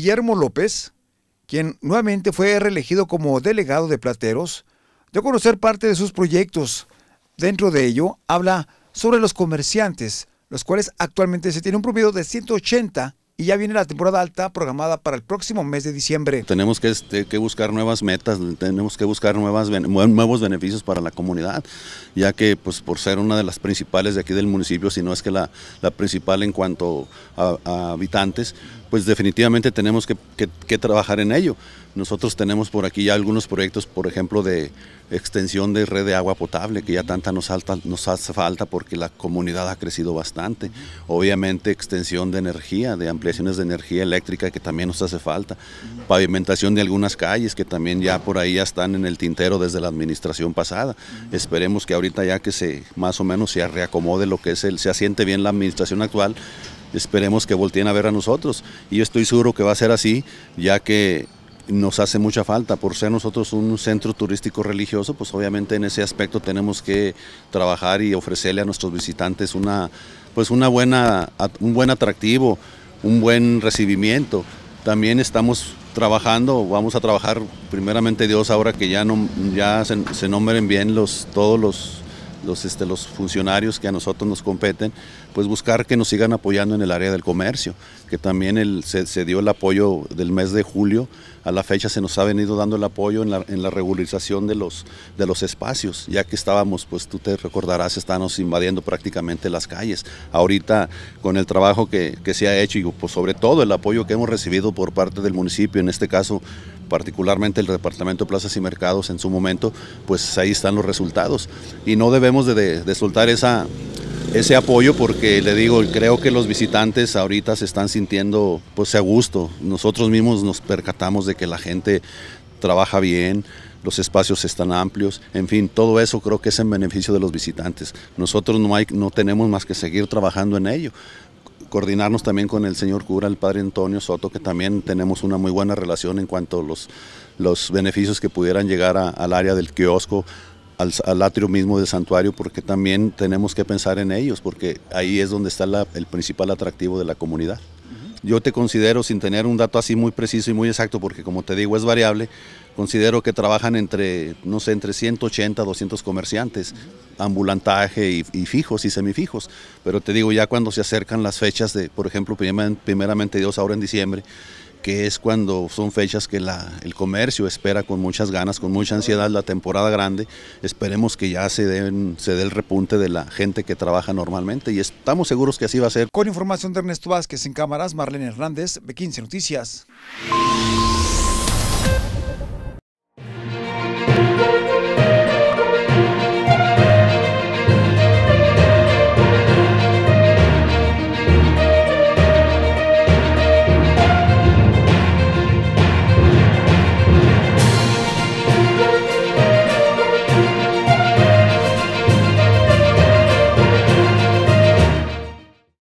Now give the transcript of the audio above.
Guillermo López, quien nuevamente fue reelegido como delegado de Plateros, dio a conocer parte de sus proyectos. Dentro de ello, habla sobre los comerciantes, los cuales actualmente se tiene un promedio de 180 y ya viene la temporada alta programada para el próximo mes de diciembre. Tenemos que, este, buscar nuevas metas, tenemos que buscar nuevos beneficios para la comunidad, ya que pues, por ser una de las principales de aquí del municipio, si no es que la, principal en cuanto a habitantes, pues definitivamente tenemos que, trabajar en ello. Nosotros tenemos por aquí ya algunos proyectos, por ejemplo, de extensión de red de agua potable, que ya tanta nos, nos hace falta porque la comunidad ha crecido bastante. Obviamente extensión de energía, de ampliaciones de energía eléctrica, que también nos hace falta. Pavimentación de algunas calles, que también ya por ahí ya están en el tintero desde la administración pasada. Esperemos que ahorita ya que se más o menos se reacomode lo que es el, se asiente bien la administración actual, esperemos que volteen a ver a nosotros. Y yo estoy seguro que va a ser así, ya que nos hace mucha falta. Por ser nosotros un centro turístico religioso, pues obviamente en ese aspecto tenemos que trabajar y ofrecerle a nuestros visitantes una, pues una buena, un buen atractivo, un buen recibimiento. También estamos trabajando, vamos a trabajar primeramente Dios ahora que ya, no, ya se, se nombren bien los, todos los los, este, los funcionarios que a nosotros nos competen, pues buscar que nos sigan apoyando en el área del comercio, que también el, se, dio el apoyo del mes de julio, a la fecha se nos ha venido dando el apoyo en la, en la regularización de los, de los espacios, ya que estábamos, pues tú te recordarás, estábamos invadiendo prácticamente las calles. Ahorita con el trabajo que, que se ha hecho y pues, sobre todo el apoyo que hemos recibido por parte del municipio, en este caso particularmente el Departamento de Plazas y Mercados en su momento, pues ahí están los resultados. Y no debemos de, soltar esa, ese apoyo porque le digo, creo que los visitantes ahorita se están sintiendo pues a gusto. Nosotros mismos nos percatamos de que la gente trabaja bien, los espacios están amplios, en fin, todo eso creo que es en beneficio de los visitantes. Nosotros no, hay, no tenemos más que seguir trabajando en ello coordinarnos también con el señor cura, el padre Antonio Soto, que también tenemos una muy buena relación en cuanto a los, los beneficios que pudieran llegar al área del kiosco, al, atrio mismo del santuario porque también tenemos que pensar en ellos porque ahí es donde está el principal atractivo de la comunidad. Yo te considero, sin tener un dato así muy preciso y muy exacto, porque como te digo es variable, considero que trabajan entre, no sé, entre 180, 200 comerciantes, ambulantaje y, y fijos y semifijos. Pero te digo, ya cuando se acercan las fechas de, por ejemplo, primeramente Dios ahora en diciembre, que es cuando son fechas que el comercio espera con muchas ganas, con mucha ansiedad la temporada grande. Esperemos que ya se, se dé el repunte de la gente que trabaja normalmente y estamos seguros que así va a ser. Con información de Ernesto Vázquez en cámaras, Marlene Hernández, B15 Noticias.